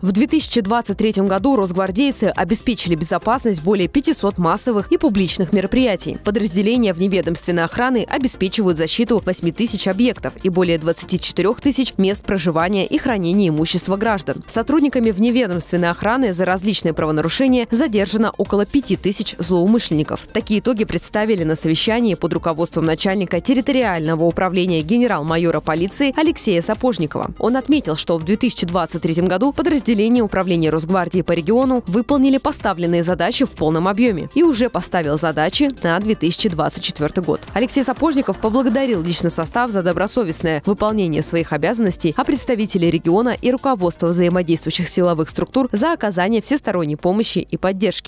В 2023 году росгвардейцы обеспечили безопасность более 500 массовых и публичных мероприятий. Подразделения вневедомственной охраны обеспечивают защиту 8 тысяч объектов и более 24 тысяч мест проживания и хранения имущества граждан. Сотрудниками вневедомственной охраны за различные правонарушения задержано около 5 тысяч злоумышленников. Такие итоги представили на совещании под руководством начальника территориального управления генерал-майора полиции Алексея Сапожникова. Он отметил, что в 2023 году подразделение подразделения Управления Росгвардии по региону выполнили поставленные задачи в полном объеме и уже поставил задачи на 2024 год. Алексей Сапожников поблагодарил личный состав за добросовестное выполнение своих обязанностей, а представителей региона и руководство взаимодействующих силовых структур за оказание всесторонней помощи и поддержки.